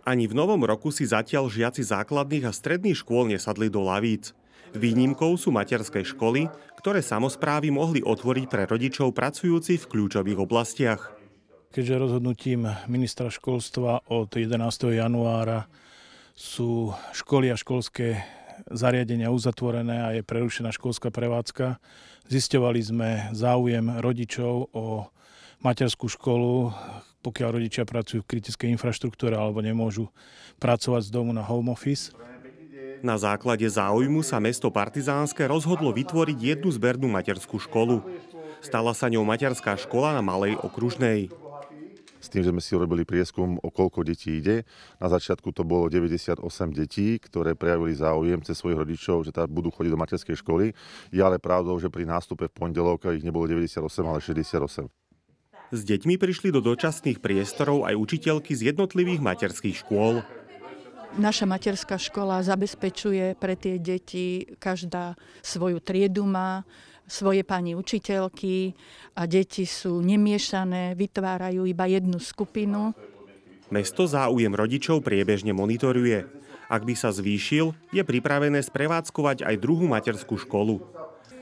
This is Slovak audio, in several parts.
Ani v novom roku si zatiaľ žiaci základných a stredných škôl nesadli do lavíc. Výnimkou sú materské školy, ktoré samozprávy mohli otvoriť pre rodičov pracujúcich v kľúčových oblastiach. Keďže rozhodnutím ministra školstva od 11. januára sú školy a školské zariadenia uzatvorené a je prerušená školská prevádzka, zisťovali sme záujem rodičov o materskú školu, pokiaľ rodičia pracujú v kritickej infraštruktúre alebo nemôžu pracovať z domu na home office. Na základe záujmu sa mesto Partizánske rozhodlo vytvoriť jednu zbernú materskú školu. Stala sa ňou materská škola na Malej okružnej. S tým, že sme si robili prieskum, o koľko detí ide. Na začiatku to bolo 98 detí, ktoré prejavili záujem cez svojich rodičov, že tá budú chodiť do materskej školy. Je ale pravdou, že pri nástupe v pondelok ich nebolo 98, ale 68. S deťmi prišli do dočasných priestorov aj učiteľky z jednotlivých materských škôl. Naša materská škola zabezpečuje pre tie deti každá svoju triedu má, svoje pani učiteľky a deti sú nemiešané, vytvárajú iba jednu skupinu. Mesto záujem rodičov priebežne monitoruje. Ak by sa zvýšil, je pripravené sprevádzkovať aj druhú materskú školu.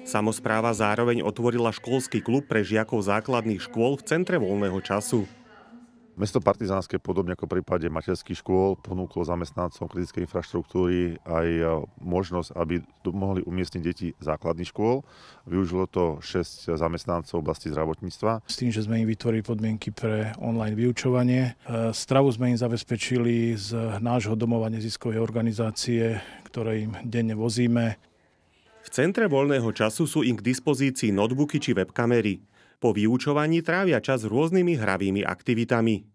Samozpráva zároveň otvorila školský klub pre žiakov základných škôl v centre voľného času. Mesto Partizánske, podobne ako v prípade materských škôl, ponúklo zamestnancom kritickej infraštruktúry aj e, možnosť, aby mohli umiestniť deti základných škôl. Využilo to 6 zamestnancov v oblasti zdravotníctva. S tým, že sme im vytvorili podmienky pre online vyučovanie, e, stravu sme im zabezpečili z nášho domova neziskovej organizácie, ktoré im denne vozíme. V centre voľného času sú im k dispozícii notebooky či webkamery. Po vyučovaní trávia čas rôznymi hravými aktivitami.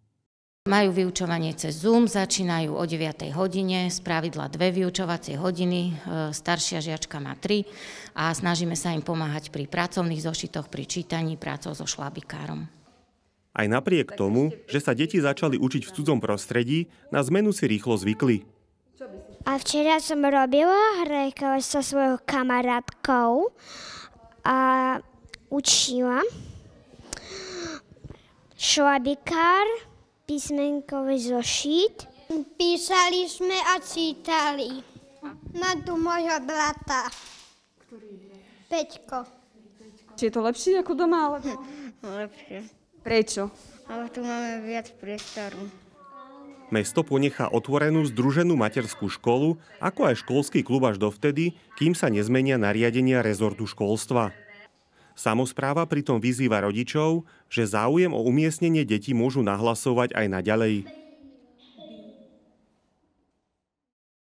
Majú vyučovanie cez Zoom, začínajú o 9. hodine, z pravidla dve vyučovacie hodiny, e, staršia žiačka má tri a snažíme sa im pomáhať pri pracovných zošitoch, pri čítaní, prácov so šlabikárom. Aj napriek tomu, že sa deti začali učiť v cudzom prostredí, na zmenu si rýchlo zvykli. A včera som robila, hrajkala sa svojou kamarátkou a učila šlabikár, písmenkový zošit. Písali sme a čítali. Má tu môjho brata. Peťko. Či je to lepšie ako doma? Alebo... Hm, lepšie. Prečo? Ale tu máme viac priestoru. Mesto ponechá otvorenú združenú materskú školu, ako aj školský klub až dovtedy, kým sa nezmenia nariadenia rezortu školstva. Samozpráva pritom vyzýva rodičov, že záujem o umiestnenie detí môžu nahlasovať aj naďalej.